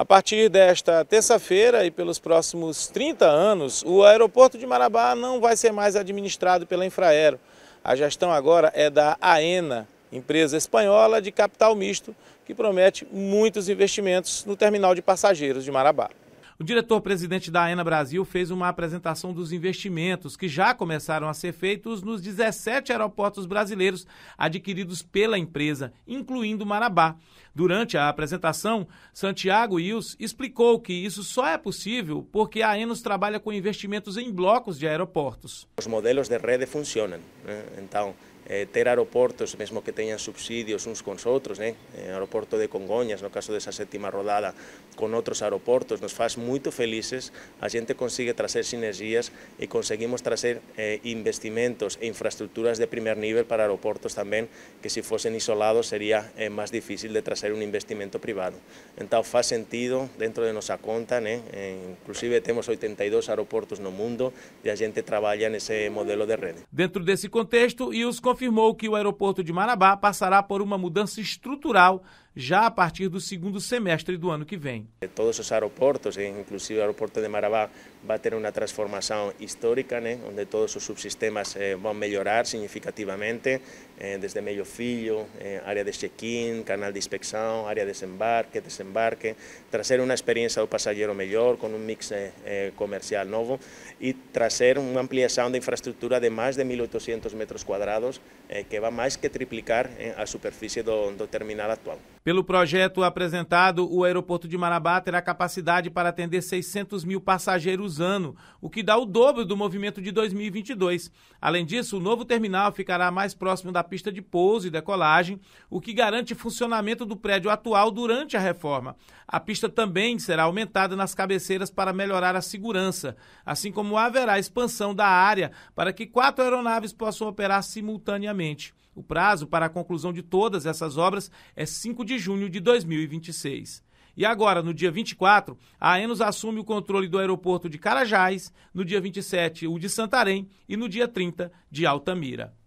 A partir desta terça-feira e pelos próximos 30 anos, o aeroporto de Marabá não vai ser mais administrado pela Infraero. A gestão agora é da AENA, empresa espanhola de capital misto, que promete muitos investimentos no terminal de passageiros de Marabá. O diretor-presidente da AENA Brasil fez uma apresentação dos investimentos que já começaram a ser feitos nos 17 aeroportos brasileiros adquiridos pela empresa, incluindo Marabá. Durante a apresentação, Santiago Wills explicou que isso só é possível porque a ENOS trabalha com investimentos em blocos de aeroportos. Os modelos de rede funcionam, né? então eh, ter aeroportos, mesmo que tengan subsidios uns con otros, el Eh, aeroporto de Congoñas, no caso de esa séptima rodada, con otros aeroportos, nos faz muy felices, a gente consigue traer sinergias y e conseguimos traer eh, investimentos e infraestructuras de primer nivel para aeroportos también, que si fuesen isolados sería eh, más difícil de traer un investimento privado. Entonces, hace sentido dentro de nosa conta, Eh, inclusive tenemos 82 e aeroportos no mundo la e gente trabaja en ese modelo de red. Dentro ese contexto, e os afirmou que o aeroporto de Marabá passará por uma mudança estrutural já a partir do segundo semestre do ano que vem. Todos os aeroportos, inclusive o aeroporto de Marabá, vai ter uma transformação histórica, né? onde todos os subsistemas eh, vão melhorar significativamente, eh, desde meio filho, eh, área de check-in, canal de inspeção, área de desembarque, desembarque, trazer uma experiência do passageiro melhor, com um mix comercial novo e trazer uma ampliação da infraestrutura de mais de 1.800 metros quadrados, que vai mais que triplicar a superfície do terminal atual. Pelo projeto apresentado, o aeroporto de Marabá terá capacidade para atender 600 mil passageiros ano, o que dá o dobro do movimento de 2022. Além disso, o novo terminal ficará mais próximo da pista de pouso e decolagem, o que garante funcionamento do prédio atual durante a reforma. A pista também será aumentada nas cabeceiras para melhorar a segurança, assim como haverá expansão da área para que quatro aeronaves possam operar simultaneamente. O prazo para a conclusão de todas essas obras é 5 de junho de 2026. E agora, no dia 24, a Enos assume o controle do aeroporto de Carajás, no dia 27, o de Santarém e no dia 30, de Altamira.